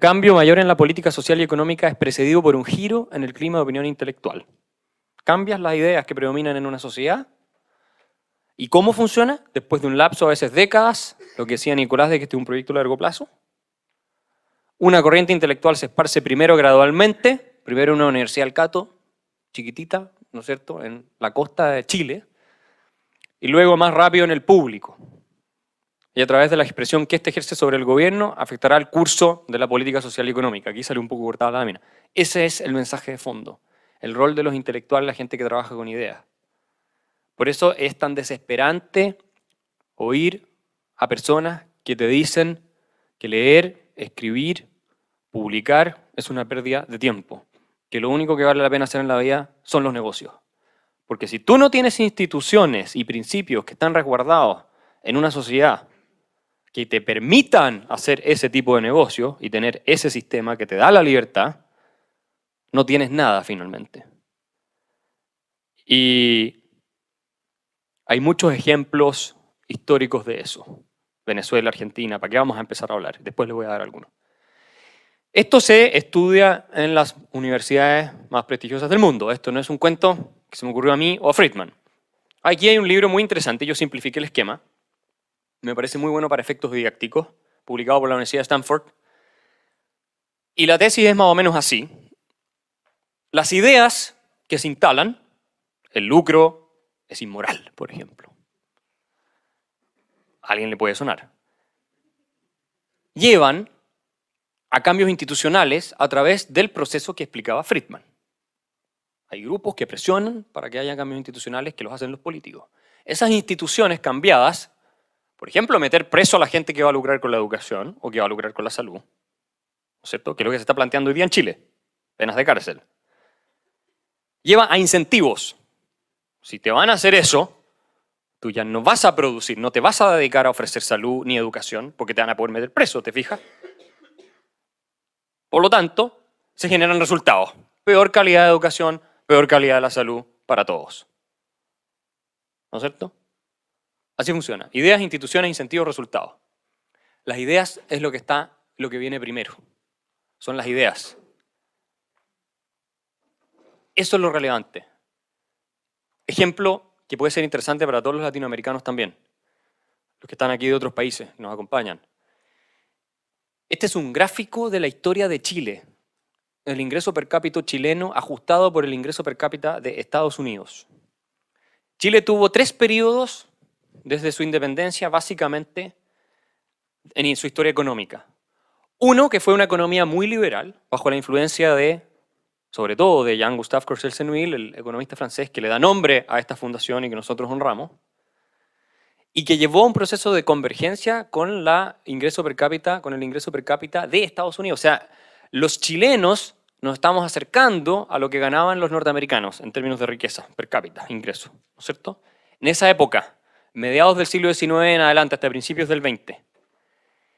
cambio mayor en la política social y económica es precedido por un giro en el clima de opinión intelectual. Cambias las ideas que predominan en una sociedad. ¿Y cómo funciona? Después de un lapso, a veces décadas, lo que decía Nicolás de que este es un proyecto a largo plazo. Una corriente intelectual se esparce primero gradualmente, primero en una universidad del Cato, chiquitita, ¿no es cierto?, en la costa de Chile, y luego más rápido en el público y a través de la expresión que este ejerce sobre el gobierno afectará el curso de la política social y económica. Aquí sale un poco cortada la lámina. Ese es el mensaje de fondo, el rol de los intelectuales, la gente que trabaja con ideas. Por eso es tan desesperante oír a personas que te dicen que leer, escribir, publicar es una pérdida de tiempo, que lo único que vale la pena hacer en la vida son los negocios. Porque si tú no tienes instituciones y principios que están resguardados en una sociedad que te permitan hacer ese tipo de negocio y tener ese sistema que te da la libertad, no tienes nada finalmente. Y hay muchos ejemplos históricos de eso. Venezuela, Argentina, ¿para qué vamos a empezar a hablar? Después les voy a dar algunos. Esto se estudia en las universidades más prestigiosas del mundo. Esto no es un cuento que se me ocurrió a mí o a Friedman. Aquí hay un libro muy interesante, yo simplifiqué el esquema, me parece muy bueno para efectos didácticos, publicado por la Universidad de Stanford. Y la tesis es más o menos así. Las ideas que se instalan, el lucro es inmoral, por ejemplo. alguien le puede sonar. Llevan a cambios institucionales a través del proceso que explicaba Friedman. Hay grupos que presionan para que haya cambios institucionales que los hacen los políticos. Esas instituciones cambiadas por ejemplo, meter preso a la gente que va a lucrar con la educación o que va a lucrar con la salud. ¿No es cierto? Que es lo que se está planteando hoy día en Chile. Penas de cárcel. Lleva a incentivos. Si te van a hacer eso, tú ya no vas a producir, no te vas a dedicar a ofrecer salud ni educación porque te van a poder meter preso, ¿te fijas? Por lo tanto, se generan resultados. Peor calidad de educación, peor calidad de la salud para todos. ¿No es cierto? Así funciona. Ideas, instituciones, incentivos, resultados. Las ideas es lo que está, lo que viene primero. Son las ideas. Eso es lo relevante. Ejemplo que puede ser interesante para todos los latinoamericanos también. Los que están aquí de otros países nos acompañan. Este es un gráfico de la historia de Chile. El ingreso per cápita chileno ajustado por el ingreso per cápita de Estados Unidos. Chile tuvo tres periodos desde su independencia básicamente en su historia económica. Uno, que fue una economía muy liberal, bajo la influencia de, sobre todo, de Jean-Gustave courcelles Senouil, el economista francés que le da nombre a esta fundación y que nosotros honramos, y que llevó un proceso de convergencia con, la ingreso per cápita, con el ingreso per cápita de Estados Unidos. O sea, los chilenos nos estamos acercando a lo que ganaban los norteamericanos en términos de riqueza per cápita, ingreso, ¿no es cierto? En esa época, mediados del siglo XIX en adelante hasta principios del XX.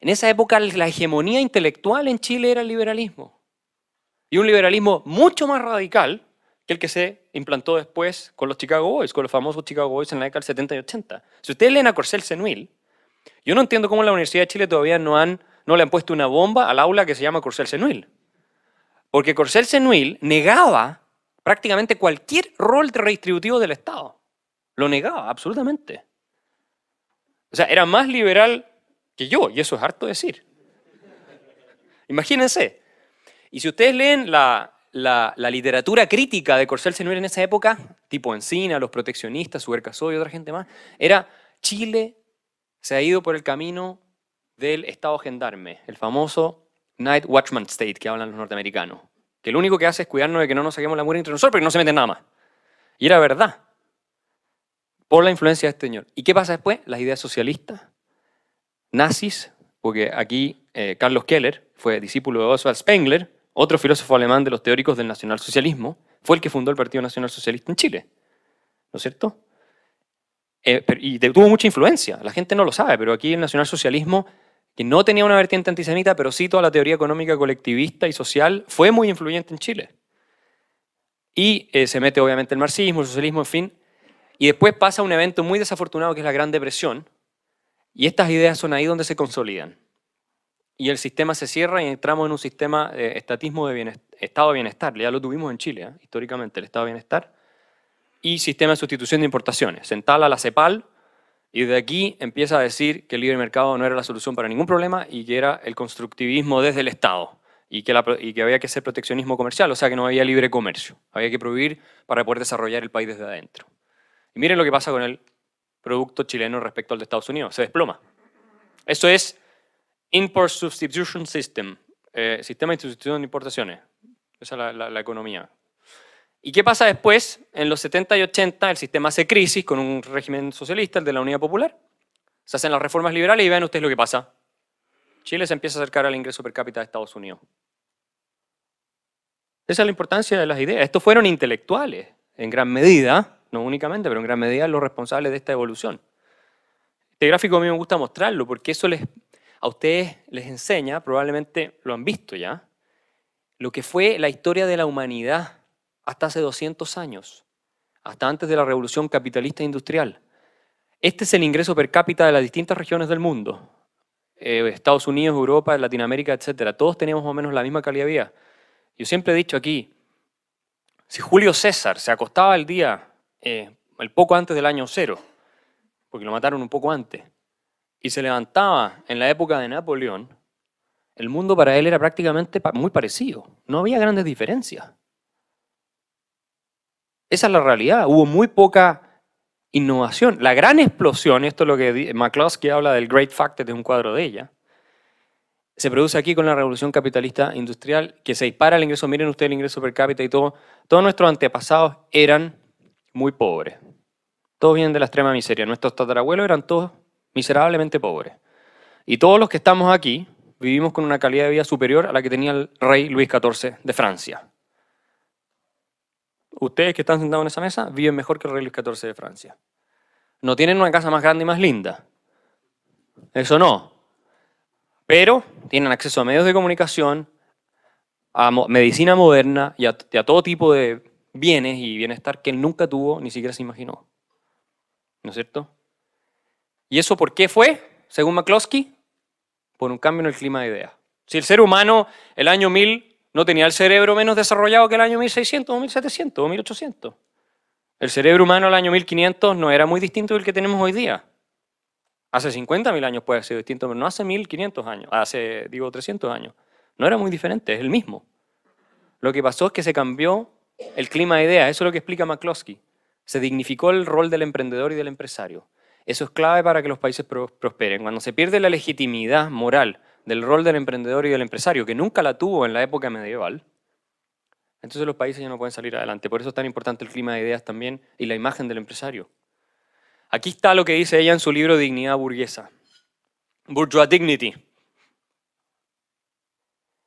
En esa época la hegemonía intelectual en Chile era el liberalismo. Y un liberalismo mucho más radical que el que se implantó después con los Chicago Boys, con los famosos Chicago Boys en la década del 70 y 80. Si ustedes leen a Corcel Senuil, yo no entiendo cómo la Universidad de Chile todavía no, le han puesto una bomba al aula que se llama Corcel Senuil. Porque Corcel Senuil negaba prácticamente cualquier rol redistributivo del Estado. Lo negaba, absolutamente. O sea, era más liberal que yo, y eso es harto decir. Imagínense. Y si ustedes leen la, literatura crítica de Corcel Senuer en esa época, tipo Encina, Los Proteccionistas, Caso y otra gente más, era Chile se ha ido por el camino del Estado gendarme, el famoso Night Watchman State que hablan los norteamericanos, que lo único que hace es cuidarnos de que no nos saquemos la muerte entre nosotros, porque no se meten nada más. Y era verdad por la influencia de este señor. ¿Y qué pasa después? Las ideas socialistas, nazis, porque aquí eh, Carlos Keller fue discípulo de Oswald Spengler, otro filósofo alemán de los teóricos del nacionalsocialismo, fue el que fundó el Partido Nacional Socialista en Chile, ¿no es cierto? Eh, y tuvo mucha influencia, la gente no lo sabe, pero aquí el nacionalsocialismo, que no tenía una vertiente antisemita, pero sí toda la teoría económica colectivista y social, fue muy influyente en Chile. Y eh, se mete obviamente el marxismo, el socialismo, en fin, y después pasa un evento muy desafortunado que es la Gran Depresión, y estas ideas son ahí donde se consolidan. Y el sistema se cierra y entramos en un sistema de eh, estatismo de estado de bienestar, ya lo tuvimos en Chile, ¿eh? históricamente, el estado de bienestar, y sistema de sustitución de importaciones. Se entala la CEPAL y de aquí empieza a decir que el libre mercado no era la solución para ningún problema y que era el constructivismo desde el Estado. Y que, y que, había que hacer proteccionismo comercial, o sea que no había libre comercio, había que prohibir para poder desarrollar el país desde adentro. Y miren lo que pasa con el producto chileno respecto al de Estados Unidos, se desploma. Eso es Import Substitution System, eh, sistema de sustitución de importaciones. Esa es la, economía. ¿Y qué pasa después? En los 70 y 80 el sistema hace crisis con un régimen socialista, el de la Unidad Popular. Se hacen las reformas liberales y vean ustedes lo que pasa. Chile se empieza a acercar al ingreso per cápita de Estados Unidos. Esa es la importancia de las ideas. Estos fueron intelectuales, en gran medida, no únicamente, pero en gran medida los responsables de esta evolución. Este gráfico a mí me gusta mostrarlo porque eso les, a ustedes les enseña, probablemente lo han visto ya, lo que fue la historia de la humanidad hasta hace 200 años, hasta antes de la revolución capitalista e industrial. Este es el ingreso per cápita de las distintas regiones del mundo. Eh, Estados Unidos, Europa, Latinoamérica, etcétera. Todos teníamos más o menos la misma calidad de vida. Yo siempre he dicho aquí, si Julio César se acostaba al día eh, el poco antes del año cero, porque lo mataron un poco antes, y se levantaba en la época de Napoleón, el mundo para él era prácticamente muy parecido. No había grandes diferencias. Esa es la realidad. Hubo muy poca innovación. La gran explosión, esto es lo que McCloskey habla del Great Factor, de un cuadro de ella, se produce aquí con la revolución capitalista industrial, que se dispara el ingreso, miren ustedes el ingreso per cápita y todo. Todos nuestros antepasados eran muy pobres. Todos vienen de la extrema miseria. Nuestros tatarabuelos eran todos miserablemente pobres. Y todos los que estamos aquí vivimos con una calidad de vida superior a la que tenía el rey Luis XIV de Francia. Ustedes que están sentados en esa mesa viven mejor que el rey Luis XIV de Francia. No tienen una casa más grande y más linda. Eso no. Pero tienen acceso a medios de comunicación, a medicina moderna y a, y a todo tipo de bienes y bienestar que él nunca tuvo, ni siquiera se imaginó. ¿No es cierto? ¿Y eso por qué fue, según McCloskey? Por un cambio en el clima de ideas. Si el ser humano el año 1000 no tenía el cerebro menos desarrollado que el año 1600 1700 1800. El cerebro humano el año 1500 no era muy distinto del que tenemos hoy día. Hace 50.000 años puede ser distinto, pero no hace 1500 años, hace, digo, 300 años. No era muy diferente, es el mismo. Lo que pasó es que se cambió el clima de ideas, eso es lo que explica McCloskey. Se dignificó el rol del emprendedor y del empresario. Eso es clave para que los países prosperen. Cuando se pierde la legitimidad moral del rol del emprendedor y del empresario, que nunca la tuvo en la época medieval, entonces los países ya no pueden salir adelante. Por eso es tan importante el clima de ideas también y la imagen del empresario. Aquí está lo que dice ella en su libro Dignidad burguesa. Bourgeois Dignity.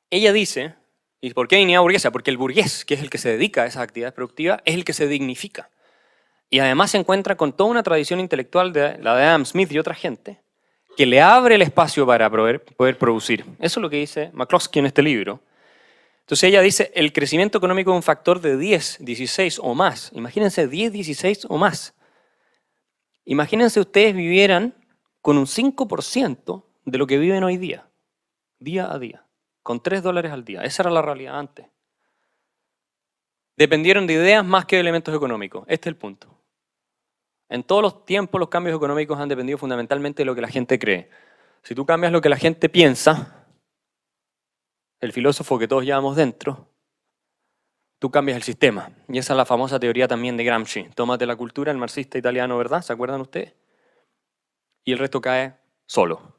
Ella dice ¿Y por qué dignidad burguesa? Porque el burgués, que es el que se dedica a esa actividad productiva, es el que se dignifica. Y además se encuentra con toda una tradición intelectual, de, la de Adam Smith y otra gente, que le abre el espacio para poder, poder producir. Eso es lo que dice McCloskey en este libro. Entonces ella dice, el crecimiento económico es un factor de 10, 16 o más. Imagínense 10, 16 o más. Imagínense ustedes vivieran con un 5% de lo que viven hoy día, día a día con 3 dólares al día. Esa era la realidad antes. Dependieron de ideas más que de elementos económicos. Este es el punto. En todos los tiempos los cambios económicos han dependido fundamentalmente de lo que la gente cree. Si tú cambias lo que la gente piensa, el filósofo que todos llevamos dentro, tú cambias el sistema. Y esa es la famosa teoría también de Gramsci. Tómate la cultura, el marxista italiano, ¿verdad? ¿Se acuerdan ustedes? Y el resto cae solo.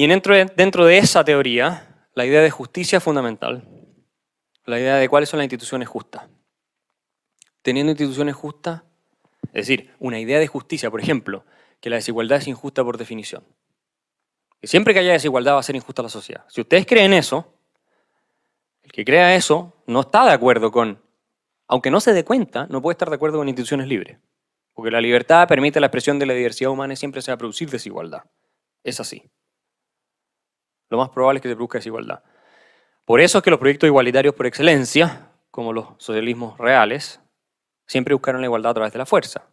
Y dentro de, dentro de esa teoría, la idea de justicia es fundamental, la idea de cuáles son las instituciones justas. Teniendo instituciones justas, es decir, una idea de justicia, por ejemplo, que la desigualdad es injusta por definición. Que siempre que haya desigualdad va a ser injusta la sociedad. Si ustedes creen eso, el que crea eso no está de acuerdo con, aunque no se dé cuenta, no puede estar de acuerdo con instituciones libres. Porque la libertad permite la expresión de la diversidad humana y siempre se va a producir desigualdad. Es así lo más probable es que se produzca desigualdad. Por eso es que los proyectos igualitarios por excelencia, como los socialismos reales, siempre buscaron la igualdad a través de la fuerza,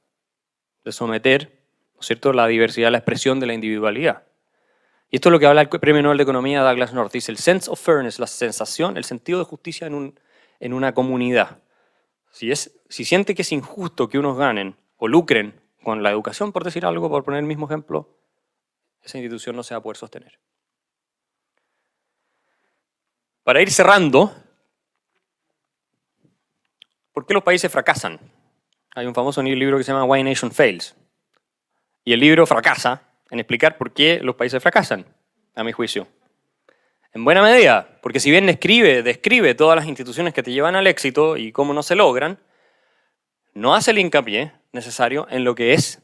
de someter cierto? la diversidad a la expresión de la individualidad. Y esto es lo que habla el premio Nobel de Economía Douglas North. Dice, el sense of fairness, la sensación, el sentido de justicia en, un, en una comunidad. Si, es, si siente que es injusto que unos ganen o lucren con la educación, por decir algo, por poner el mismo ejemplo, esa institución no se va a poder sostener. Para ir cerrando, ¿por qué los países fracasan? Hay un famoso libro que se llama Why Nation Fails. Y el libro fracasa en explicar por qué los países fracasan, a mi juicio. En buena medida, porque si bien describe, describe todas las instituciones que te llevan al éxito y cómo no se logran, no hace el hincapié necesario en lo que es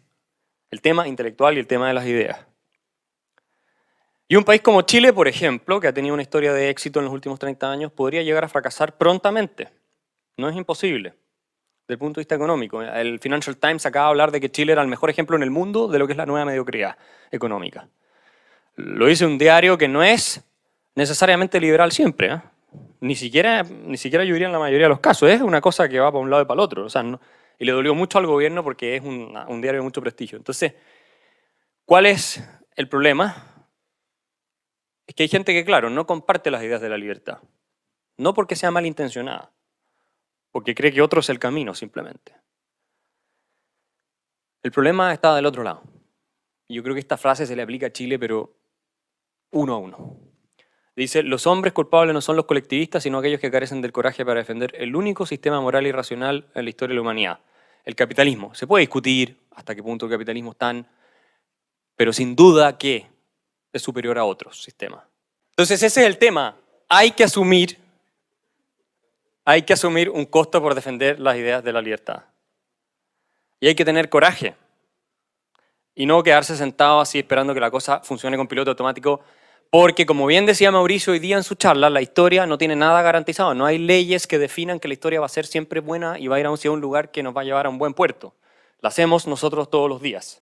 el tema intelectual y el tema de las ideas. Y un país como Chile, por ejemplo, que ha tenido una historia de éxito en los últimos 30 años, podría llegar a fracasar prontamente. No es imposible, desde el punto de vista económico. El Financial Times acaba de hablar de que Chile era el mejor ejemplo en el mundo de lo que es la nueva mediocridad económica. Lo dice un diario que no es necesariamente liberal siempre, ¿eh? ni siquiera, ni siquiera yo diría en la mayoría de los casos. Es una cosa que va para un lado y para el otro. sea, y le dolió mucho al gobierno porque es un, un, diario de mucho prestigio. Entonces, ¿cuál es el problema? es que hay gente que, claro, no comparte las ideas de la libertad. No porque sea malintencionada, porque cree que otro es el camino simplemente. El problema está del otro lado. Yo creo que esta frase se le aplica a Chile, pero uno a uno. Dice, los hombres culpables no son los colectivistas, sino aquellos que carecen del coraje para defender el único sistema moral y racional en la historia de la humanidad, el capitalismo. Se puede discutir hasta qué punto el capitalismo es pero sin duda que es superior a otros sistemas. Entonces ese es el tema. Hay que asumir, hay que asumir un costo por defender las ideas de la libertad. Y hay que tener coraje y no quedarse sentado así esperando que la cosa funcione con piloto automático, porque como bien decía Mauricio hoy día en su charla, la historia no tiene nada garantizado, no hay leyes que definan que la historia va a ser siempre buena y va a ir a un lugar que nos va a llevar a un buen puerto. La hacemos nosotros todos los días.